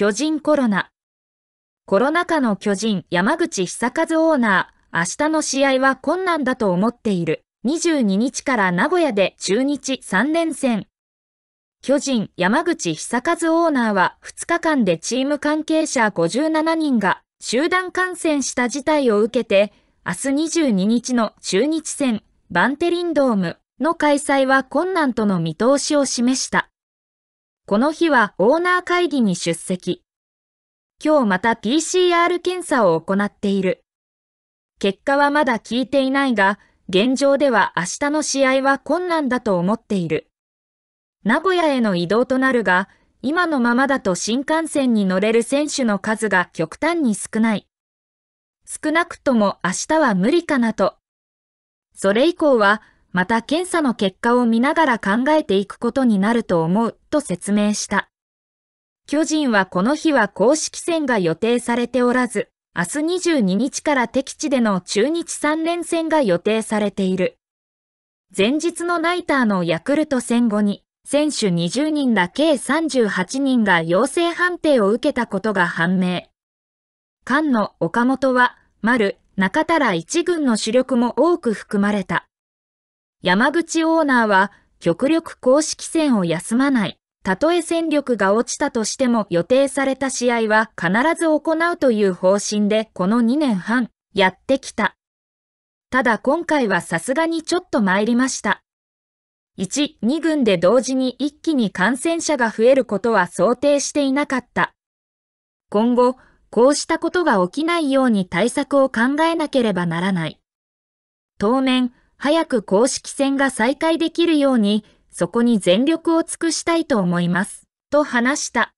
巨人コロナ。コロナ禍の巨人山口久和オーナー、明日の試合は困難だと思っている。22日から名古屋で中日3連戦。巨人山口久和オーナーは2日間でチーム関係者57人が集団感染した事態を受けて、明日22日の中日戦バンテリンドームの開催は困難との見通しを示した。この日はオーナー会議に出席。今日また PCR 検査を行っている。結果はまだ聞いていないが、現状では明日の試合は困難だと思っている。名古屋への移動となるが、今のままだと新幹線に乗れる選手の数が極端に少ない。少なくとも明日は無理かなと。それ以降はまた検査の結果を見ながら考えていくことになると思うと説明した。巨人はこの日は公式戦が予定されておらず、明日22日から敵地での中日3連戦が予定されている。前日のナイターのヤクルト戦後に、選手20人ら計38人が陽性判定を受けたことが判明。菅野、岡本は、丸、中田ら一軍の主力も多く含まれた。山口オーナーは極力公式戦を休まない。たとえ戦力が落ちたとしても予定された試合は必ず行うという方針でこの2年半やってきた。ただ今回はさすがにちょっと参りました。1、2軍で同時に一気に感染者が増えることは想定していなかった。今後、こうしたことが起きないように対策を考えなければならない。当面、早く公式戦が再開できるように、そこに全力を尽くしたいと思います。と話した。